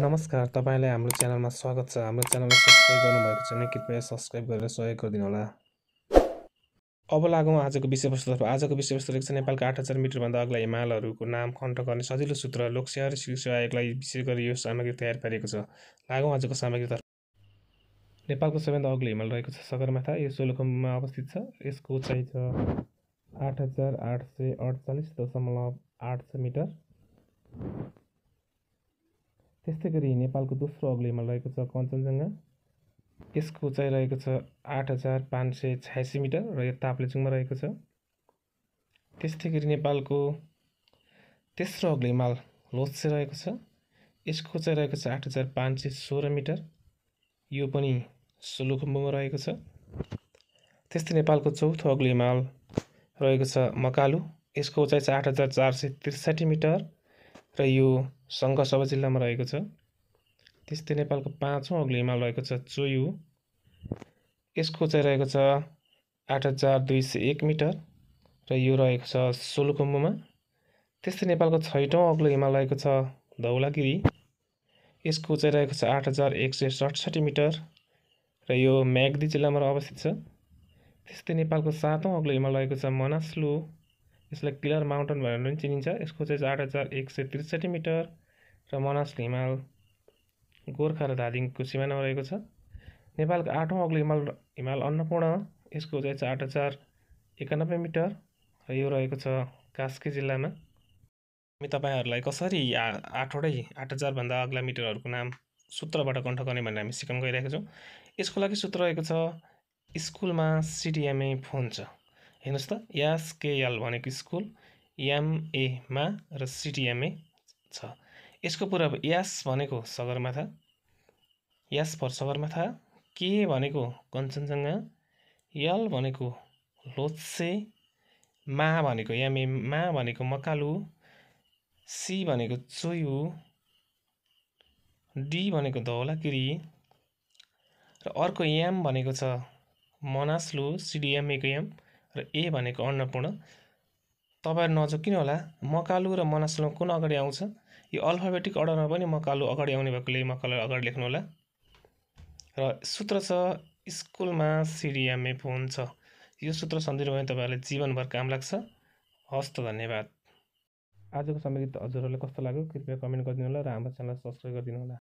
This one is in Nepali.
नमस्कार तपाईँलाई हाम्रो च्यानलमा स्वागत छ हाम्रो च्यानललाई सब्सक्राइब गर्नुभएको छैन कृपया सब्सक्राइब गरेर सहयोग गरिदिनु होला अब लागौँ आजको विषयवस्तुतर्फ आजको विषयवस्तु रहेको छ नेपालको आठ हजार मिटरभन्दा अग्ला हिमालहरूको नाम खण्ड गर्ने सजिलो सूत्र लोकसेवा र शीर्ष आयोगलाई विशेष गरी यो सामग्री तयार पारिएको छ लागौँ आजको सामग्रीतर्फ नेपालको सबैभन्दा अग्लो हिमाल रहेको छ सगरमाथा यो सोलुखुम्बुमा अवस्थित छ यसको उचाइ छ आठ हजार आठ सय अडचालिस दशमलव आठ सय मिटर त्यस्तै गरी नेपालको दोस्रो अग्लो रहेको छ कञ्चनजङ्घा यसको उचाइ रहेको छ आठ हजार पाँच सय छयासी मिटर र यो ताप्लेचुङमा रहेको छ त्यस्तै गरी नेपालको तेस्रो अग्लो हिमाल लोत्से रहेको छ यसको उचाइ रहेको छ आठ हजार पाँच सय सोह्र मिटर यो पनि सोलुखुम्बुमा रहेको छ त्यस्तै नेपालको चौथो अग्लो हिमाल रहेको छ मकालु यसको उचाइ छ आठ हजार चार सय त्रिसाठी मिटर र यो सबै जिल्लामा रहेको छ त्यस्तै नेपालको पाँचौँ अग्लो हिमाल रहेको छ चोयु यसको चाहिँ रहेको छ आठ हजार दुई सय एक मिटर र यो रहेको छ सोलुकुम्बुमा त्यस्तै नेपालको छैटौँ अग्लो हिमाल रहेको छ धौलागिरी यसको चाहिँ रहेको छ आठ हजार एक सय सडसठी मिटर र यो म्याग्दी जिल्लामा अवस्थित छ त्यस्तै नेपालको सातौँ अग्लो हिमाल रहेको छ मनास्लु यसलाई किलर माउन्टेन भनेर पनि चिनिन्छ यसको चाहिँ आठ हजार एक सय त्रिसठी मिटर र मनास हिमाल गोर्खा र धादिङको सिमानामा रहेको छ नेपालको आठौँ अग्लो हिमाल हिमाल अन्नपूर्ण यसको उचाइ छ आठ हजार एकानब्बे मिटर र यो रहेको छ कास्की जिल्लामा हामी तपाईँहरूलाई कसरी आठवटै आठ हजारभन्दा अग्ला मिटरहरूको नाम सूत्रबाट कण्ठ गर्ने भनेर हामी सिकाउन गइरहेको छौँ यसको लागि सूत्र रहेको छ स्कुलमा सिडिएमए फोन छ हेर्नुहोस् त केएल भनेको स्कुल एमएमा र सिडिएमए छ यसको पुरा यास भनेको सगरमाथा यास फर सगरमाथा के भनेको कञ्चनजङ्घा यल भनेको लोत्से मा भनेको यामे मा भनेको मकालु सी भनेको चोयु डी भनेको धौलागिरी र अर्को याम भनेको छ मनास्लु सिडिएमएको याम र ए भनेको अन्नपूर्ण तपाईँहरू नजो किन होला मकालु र मनास्लो कुन अगाडि आउँछ यो अल्फाबेटिक अर्डरमा पनि म कालो अगाडि आउने भएकोले म कालो अगाडि लेख्नु होला र सूत्र छ स्कुलमा सिडिएमए फोन छ यो सूत्र सम्झिनु भने तपाईँहरूलाई जीवनभर काम लाग्छ हस् त धन्यवाद आजको समय गीत हजुरहरूलाई कस्तो लाग्यो कृपया कमेन्ट गरिदिनु होला र हाम्रो च्यानल सब्सक्राइब गरिदिनु होला